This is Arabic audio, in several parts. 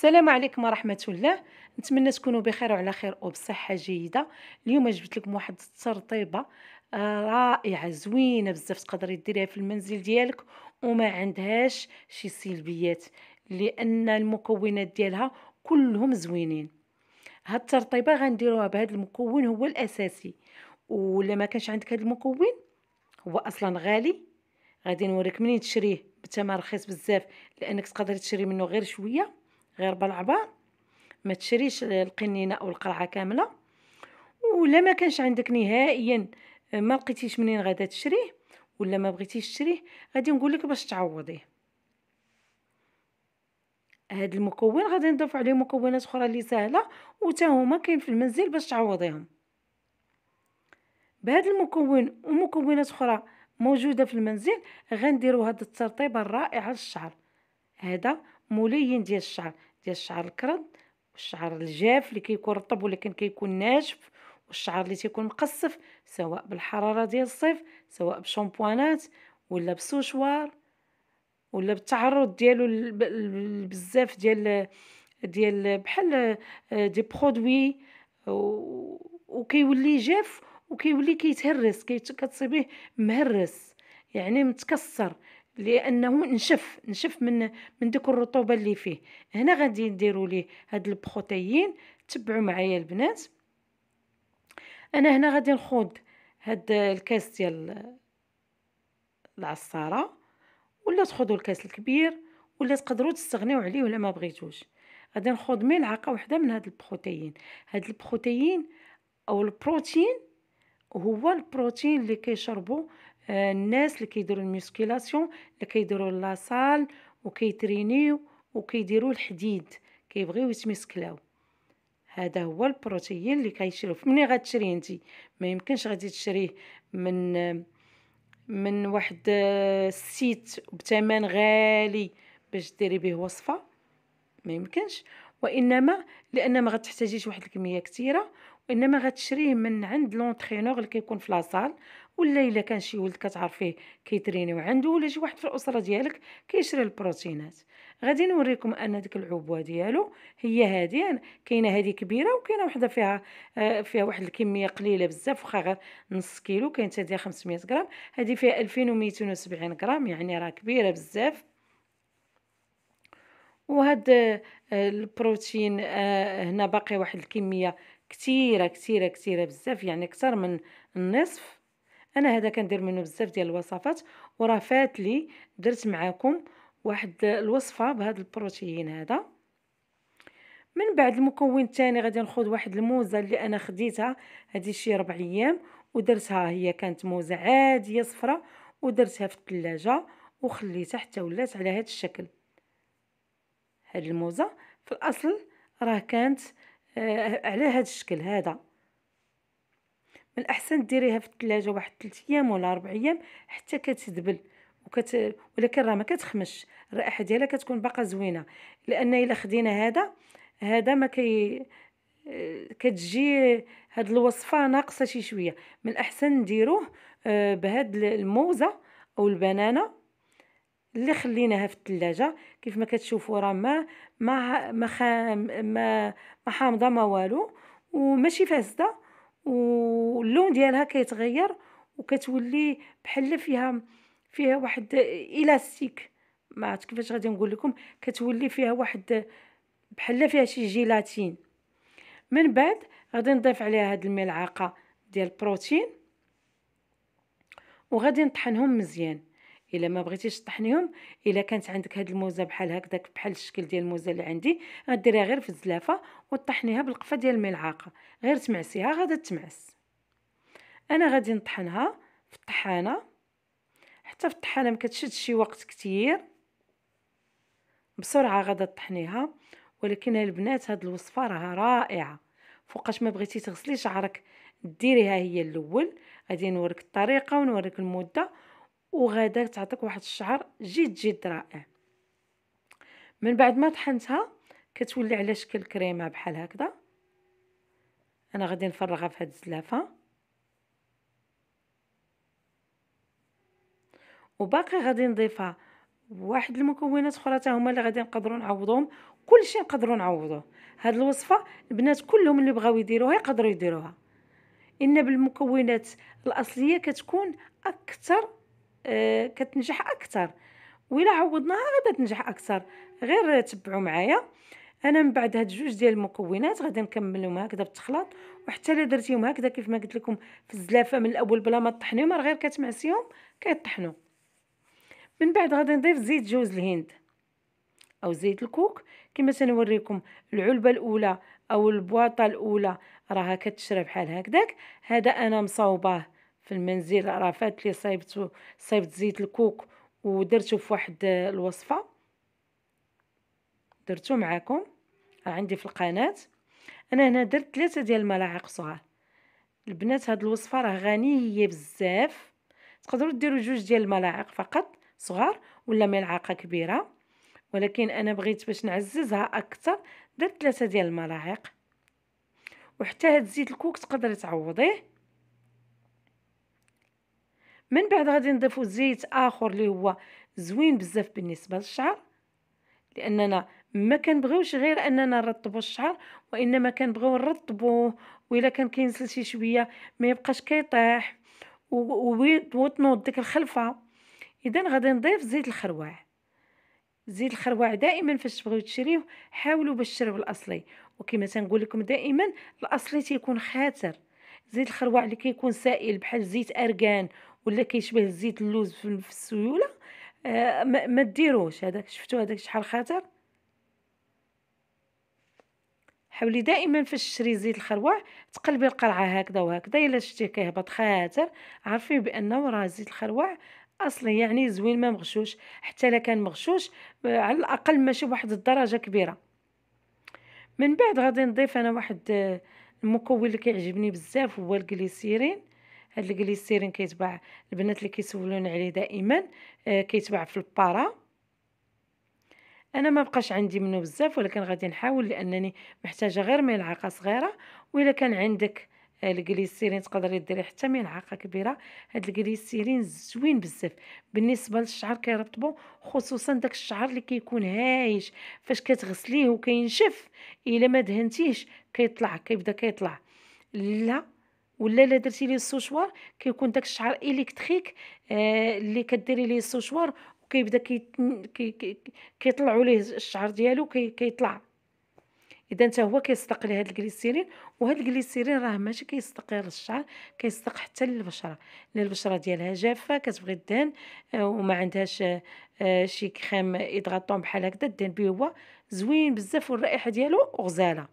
السلام عليكم ورحمه الله نتمنى تكونوا بخير وعلى خير وبصحه جيده اليوم جبت لكم واحد الترطيبه آه، رائعه زوينه بزاف تقدري ديريها في المنزل ديالك وما عندهاش شي سلبيات لان المكونات ديالها كلهم زوينين هاد الترطيبه غنديروها بهذا المكون هو الاساسي ولا ما كانش عندك هاد المكون هو اصلا غالي غادي نوريك منين تشريه بثمن رخيص بزاف لانك تقدري تشري منه غير شويه غير بالعبار ما تشريش القنينه او القرعه كامله ولا ما كانش عندك نهائيا ما لقيتيش منين غادا تشريه ولا ما بغيتيش تشريه غادي نقول لك باش تعوضيه هاد المكون غادي نضيف عليه مكونات اخرى اللي سهله وتا هما كاين في المنزل باش تعوضيهم بهاد المكون ومكونات اخرى موجوده في المنزل غنديروا هاد الترطيبه الرائعه للشعر هذا ملين ديال الشعر ديال الشعر الكرد والشعر الجاف اللي كيكون رطب ولكن كيكون ناشف والشعر اللي تيكون مقصف سواء بالحراره ديال الصيف سواء بشامبوانات ولا بسوشوار ولا بالتعرض ديالو بزاف ديال ديال بحال آه، دي برودوي وكيولي جاف وكيولي كيتهرس كتصيبيه مهرس يعني متكسر لانه نشف نشف من من ديك الرطوبه اللي فيه هنا غادي نديروا ليه هاد البخوتيين تبعوا معايا البنات انا هنا غادي نخوض هاد الكاس ديال العصاره ولا تخوضوا الكاس الكبير ولا تقدروا تستغنيو عليه ولا ما بغيتوش غادي نخوض ملعقه وحده من هاد البخوتيين هاد البخوتيين او البروتين هو البروتين اللي كيشربوا الناس اللي كيديروا الميسكيلاسيون اللي كيديروا لاصال وكيترينيو وكيديروا الحديد كيبغيو يتمسكلاو هذا هو البروتين اللي كيشريو مني غتشري انت ما يمكنش غادي تشريه من من واحد السيت بثمن غالي باش ديري به وصفه ما يمكنش وانما لان ما غتحتاجيش واحد الكميه كثيره وانما غتشريه من عند لونترينور اللي كيكون في لاصال ولا الا كان شي ولد كتعرفيه كيترينيو عنده ولا شي واحد في الاسره ديالك كيشري البروتينات غادي نوريكم ان ديك العبوه ديالو هي هذه يعني كاينه هذه كبيره وكاينه وحده فيها آه، فيها واحد الكميه قليله بزاف واخا غير نص كيلو كاين حتى 500 غرام هذه فيها 2270 غرام يعني راه كبيره بزاف وهاد آه، البروتين آه، هنا باقي واحد الكميه كثيره كثيره كثيره بزاف يعني اكثر من النصف انا هذا كندير منه بزاف ديال الوصفات وراه فات لي درت معاكم واحد الوصفه بهذا البروتين هذا من بعد المكون الثاني غادي ناخذ واحد الموزه اللي انا خديتها هذه شي ربع ايام ودرتها هي كانت موزه عاديه صفراء ودرتها في الثلاجه وخليتها حتى ولات على هذا الشكل هاد الموزه في الاصل راه كانت آه على هذا الشكل هذا من الاحسن ديريها في الثلاجه واحد 3 ايام ولا 4 ايام حتى كتدبل وكت ولكن راه ما كتخمش الرائحه ديالها كتكون باقا زوينه لان الا خدينا هذا هذا ما كي كتجي هاد الوصفه ناقصه شي شويه من الاحسن نديروه آه، بهاد الموزه او البنانه اللي خليناها في الثلاجه كيف ما كتشوفوا راه ما ما ما ما حامضه ما والو وماشي فاسده واللون ديالها كيتغير وكتولي بحال فيها فيها واحد الاستيك ما عرفت كيفاش غادي نقول لكم كتولي فيها واحد بحال فيها شي جيلاتين من بعد غادي نضيف عليها هاد الملعقه ديال البروتين وغادي نطحنهم مزيان الا ما بغيتيش تطحنيهم الا كانت عندك هاد الموزه بحال هكذاك بحال الشكل ديال الموزه اللي عندي غديريها غير في الزلافه وطحنيها بالقفه ديال الملعقه غير تمعسيها غادا تمعس انا غادي نطحنها في الطحانه حتى في الطحانه ما كتشدش شي وقت كتير بسرعه غادا تطحنيها ولكن البنات هاد الوصفه راه رائعه فوقاش ما بغيتي تغسلي شعرك ديريها هي الاول غادي نوريك الطريقه ونوريك المده وغادر تعطيك واحد الشعر جد جد رائع من بعد ما طحنتها كتولي على شكل كريمه بحال هكذا انا غادي نفرغها في هاد الزلافه وباقي غادي نضيفها واحد المكونات اخرى حتى هما اللي غادي نقدروا نعوضوهم كلشي نقدروا نعوضوه هاد الوصفه البنات كلهم اللي بغاو يديروها يقدروا يديروها ان بالمكونات الاصليه كتكون اكثر آه، كتنجح اكثر وإلا عوضناها غادا تنجح اكثر غير تبعوا معايا انا من بعد هاد جوج ديال المكونات غادي نكملهم هكذا بالتخلاط وحتى الا درتيهم هكذا كيف ما قلت لكم في الزلافه من الاول بلا ما طحنيهم ما غير كتمعسيهم كيطحنوا من بعد غادي نضيف زيت جوز الهند او زيت الكوك كما سنوريكم العلبه الاولى او البواطه الاولى راها كتشرب بحال هكذاك هذا انا مصاوباه في المنزل عرفات لي صايبته صايبت زيت الكوك ودرتو في واحد الوصفه درتو معاكم عندي في القناه انا هنا درت ثلاثه ديال الملاعق صغار البنات هاد الوصفه راه غنيه بزاف تقدروا ديروا جوج ديال الملاعق فقط صغار ولا ملعقه كبيره ولكن انا بغيت باش نعززها اكثر درت ثلاثه ديال الملاعق وحتى هاد زيت الكوك تقدري تعوضيه من بعد غادي نضيفو زيت اخر اللي هو زوين بزاف بالنسبه للشعر لاننا ما كنبغيوش غير اننا نرطبوا الشعر وانما كنبغيو نرطبوه والا كان كينزل شي شويه ما يبقاش كيطيح وتنوض ديك الخلفه اذا غادي نضيف زيت الخروع زيت الخروع دائما فاش تبغيو تشريوه حاولوا باش تشريو الاصلي وكما تنقول لكم دائما الاصلي تيكون خاتر زيت الخروع اللي كيكون سائل بحال زيت ارغان ولا كيشبه الزيت اللوز في السيوله آه، ما, ما ديروش هذاك شفتوا هذاك شحال خطر حاولي دائما فاش تشري زيت الخروع تقلبي القرعه هكذا وهكذا الا شتيه كيهبط خاطر عرفي بانه راه زيت الخروع اصلي يعني زوين ما مغشوش حتى لا كان مغشوش آه، على الاقل ماشي بواحد الدرجه كبيره من بعد غادي نضيف انا واحد آه، المكون اللي كيعجبني بزاف هو الجليسيرين هاد الجليسيرين كيتباع البنات اللي كيسولون عليه دائما آه، كيتباع في البارا انا ما بقاش عندي منه بزاف ولكن غادي نحاول لانني محتاجه غير ملعقه صغيره والا كان عندك آه، الجليسيرين تقدري ديري حتى ملعقه كبيره هاد الجليسيرين زوين بزاف بالنسبه للشعر كيرطبو خصوصا داك الشعر اللي كيكون هايج فاش كتغسليه وكينشف الا ما دهنتيهش كيطلع كيبدا كيطلع لا ولا لا درتي ليه السوشوار كيكون داك الشعر الكتريك آه، اللي كديري ليه السوشوار وكيبدا كي كيطلعوا ليه الشعر ديالو كيطلع اذا حتى هو كيصدق لهاد الجليسيرين وهاد الجليسيرين راه ماشي كيصدق غير الشعر كيصدق حتى للبشره البشره ديالها جافه كتبغي الدهن آه، وما عندهاش آه، شي كريم ايدغاطون بحال هكذا الدهن به هو زوين بزاف والرائحه ديالو غزاله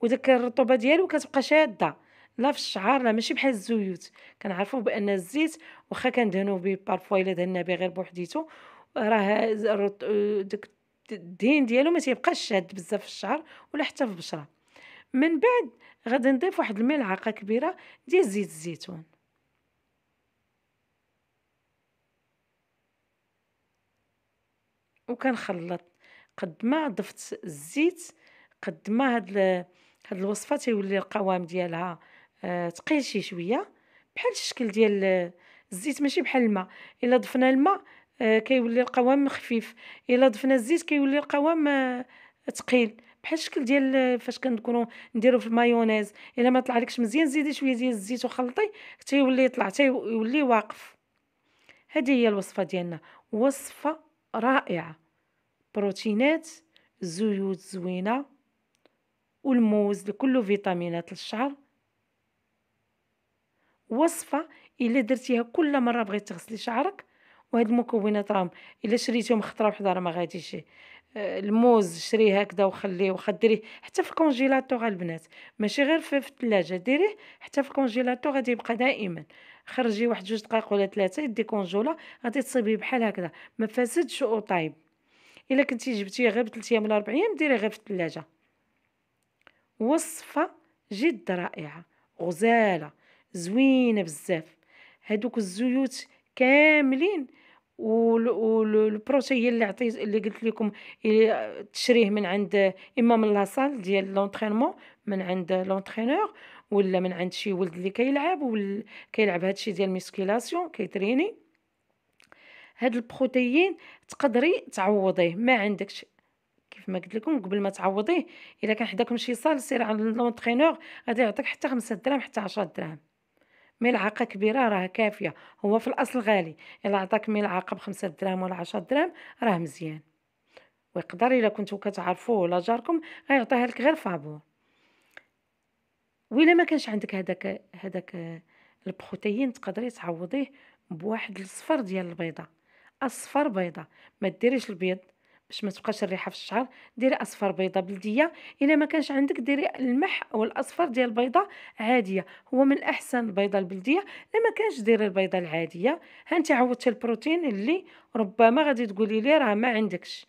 وداك الرطوبه ديالو كتبقى شاده لا في الشعر لا ماشي بحال الزيوت كنعرفوا بان الزيت واخا كندهنوا به بارفو الا دهنا به غير بوحديتو راه آه، داك الدهن ديالو ما تيبقاش شاد بزاف في الشعر ولا حتى في البشره من بعد غادي نضيف واحد الملعقه كبيره ديال زيت الزيتون وكنخلط قد ما ضفت الزيت قد ما هاد هاد الوصفه تيولي القوام ديالها آه، تقيل شي شويه بحال الشكل ديال الزيت ماشي بحال الماء الا ضفنا الماء آه، كيولي القوام خفيف الا ضفنا الزيت كيولي القوام ثقيل آه، بحال الشكل ديال فاش كنكونوا نديرو في المايونيز الا ما طلعلكش مزيان زيدي شويه ديال الزيت وخلطي حتى يولي يطلع حتى يولي واقف هذه هي الوصفه ديالنا وصفه رائعه بروتينات زيوت زوينه والموز لكله فيتامينات للشعر وصفه الا درتيها كل مره بغيتي تغسلي شعرك وهاد المكونات راهم الا شريتيهم خطره وحده راه ما غاديش آه، الموز شريه هكذا وخليه وخا ديريه حتى في الكونجيلاتور البنات ماشي غير في الثلاجه ديريه حتى في الكونجيلاتور غادي يبقى دائما خرجي واحد جوج دقائق ولا ثلاثه يدي كونجولا غادي تصيبيه بحال هكذا ما فاسدش وطايب الا كنتي جبتيه غير بثلاث ايام ولا اربع ايام ديريه غير في الثلاجه وصفه جد رائعه غزاله زوينه بزاف هادوك الزيوت كاملين والبروتي هي اللي عطيت اللي قلت لكم إيه، تشريه من عند اما من لاصال ديال لونطرينمون من عند لونطرينور ولا من عند شي ولد اللي كيلعب ولا كيلعب هادشي ديال ميسكيلاسيون كيتريني هاد البروتيين تقدري تعوضيه ما عندكش كيف ما قلت لكم قبل ما تعوضيه الا كان حداكم شي صال سير عند لونطرينور غادي يعطيك حتى 5 درهم حتى 10 درهم ملعقه كبيره راه كافيه هو في الاصل غالي الا عطاك ملعقه بخمسة دراهم ولا عشرة دراهم راه مزيان ويقدر الا كنتو كتعرفوه ولا جاركم غيعطيها لك غير فابور وإلا ما كانش عندك هداك هداك البخوتيين تقدري تعوضيه بواحد الصفر ديال البيضه اصفر بيضه ما ديريش البيض باش ما تبقاش الريحه في الشعر ديري اصفر بيضه بلديه الا ما كانش عندك ديري المح والاصفر ديال البيضه عاديه هو من احسن البيضه البلديه الا ما كانش ديري البيضه العاديه ها انت عوضتي البروتين اللي ربما غادي تقولي لي راه ما عندكش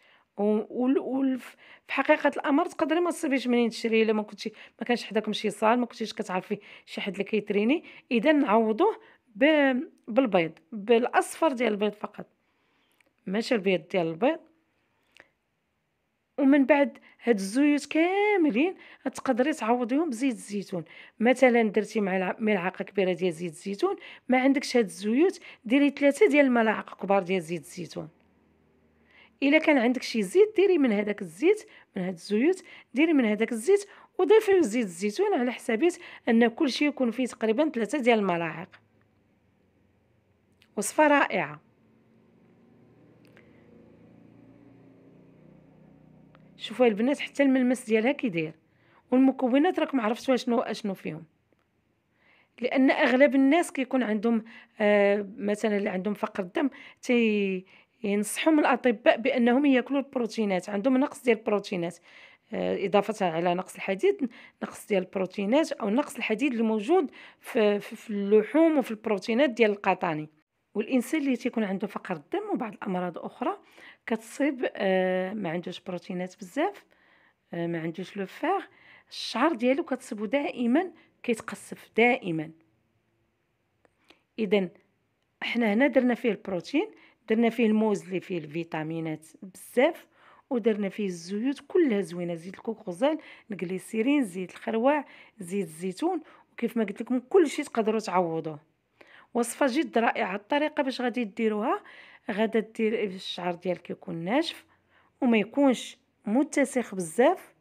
في حقيقه الامر تقدري ما تصيبيش منين تشري الا ما كنتي ما كانش حداكم شي صال ما كنتيش كتعرفي شي حد اللي كيتريني اذا نعوضوه بالبيض بالاصفر ديال البيض فقط ماشي البيض ديال البيض ومن بعد هاد الزيوت كاملين تقدري تعوضيهم بزيت الزيتون مثلا درتي ملعقه كبيره ديال زيت الزيتون ما عندكش هاد الزيوت ديري ثلاثه ديال الملاعق كبار ديال زيت الزيتون الا كان عندك شي زيت ديري من هذاك الزيت من هاد الزيوت ديري من هذاك الزيت وضيفي زيت الزيتون على حسابات ان كل شيء يكون فيه تقريبا ثلاثه ديال الملاعق وصفه رائعه شوفوا البنات حتى الملمس ديالها كي داير والمكونات راكم عرفتوا شنو اشنو فيهم لان اغلب الناس كيكون عندهم آه مثلا اللي عندهم فقر الدم تي ينصحهم الاطباء بانهم ياكلوا البروتينات عندهم نقص ديال البروتينات آه اضافه على نقص الحديد نقص ديال البروتينات او نقص الحديد الموجود في, في, في اللحوم وفي البروتينات ديال القطاني والانسان اللي تيكون عنده فقر الدم وبعض الامراض اخرى كتصيب آه، ما عندوش بروتينات بزاف آه، ما عندوش لو فيغ الشعر ديالو كتصيبو دائما كيتقصف دائما اذا حنا هنا درنا فيه البروتين درنا فيه الموز اللي فيه الفيتامينات بزاف ودرنا فيه الزيوت كلها زوينه زيت الكوكوزال الجليسيرين زيت الخروع زيت الزيتون وكيف ما قلت لكم كلشي تقدروا تعوضوه وصفه جد رائعه الطريقه باش غادي ديروها غادا دير الشعر ديالك يكون ناشف وما يكونش متسخ بزاف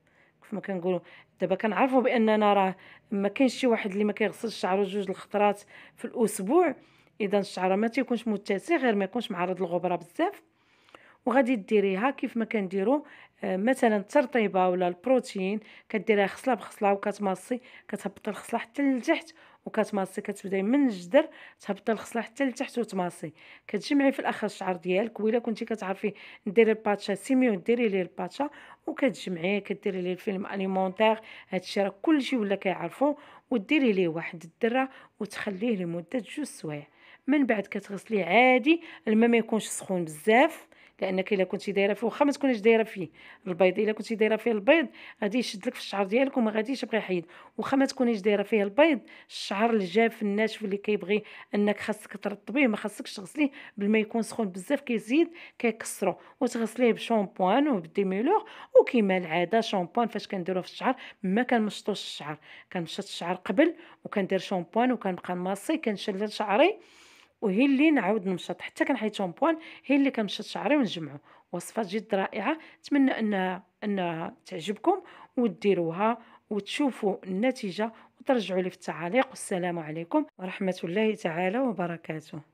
كيف ما كنقولوا دابا كنعرفوا باننا راه ما كاينش شي واحد اللي ما كيغسلش شعره جوج الخطرات في الاسبوع اذا الشعره ما تيكونش متسخ غير ما يكونش معرض للغبره بزاف وغادي ديريها كيف ما كنديروا آه، مثلا الترطيبه ولا البروتين كديريها خصله بخصله وكتمصي كتهبط الخصله حتى لتحت وكتماصي كتبداي من الجدر تهبطي الخصله حتى لتحت وتماصي كتجمعي في الاخر الشعر ديالك وإلا كنتي كتعرفي ديري الباتشا سيميو ديري ليه الباتشا وكتجمعيه كديري ليه الفيلم اليمونتير هادشي راه كلشي ولا كيعرفو وديري ليه واحد الدره وتخليه لمده جوج سوايع من بعد كتغسليه عادي الماء ما يكونش سخون بزاف لانك الا كنتي دايره فيه واخا ما تكونيش دايره فيه البيض الا كنتي دايره فيه البيض غادي يشد لك في الشعر ديالك وما غاديش يبقى يحيد واخا ما تكونيش دايره فيه البيض الشعر الجاف الناشف اللي كيبغي انك خاصك ترطبيه ما خاصكش تغسليه بالماء يكون سخون بزاف كيزيد كيكسرو وتغسليه بشامبوان وبديميلور وكيما العاده شامبوان فاش كنديروه في الشعر ما كنمشطوش الشعر كنمشط الشعر قبل وكندير شامبوان وكنبقى نماصي كنشلل شعري وهي اللي نعاود نمشط حتى كنحيدهم بوان هي اللي كنمشط شعري ونجمعو وصفه جد رائعه نتمنى انها انها تعجبكم وديروها وتشوفوا النتيجه وترجعوا لي في التعاليق والسلام عليكم ورحمه الله تعالى وبركاته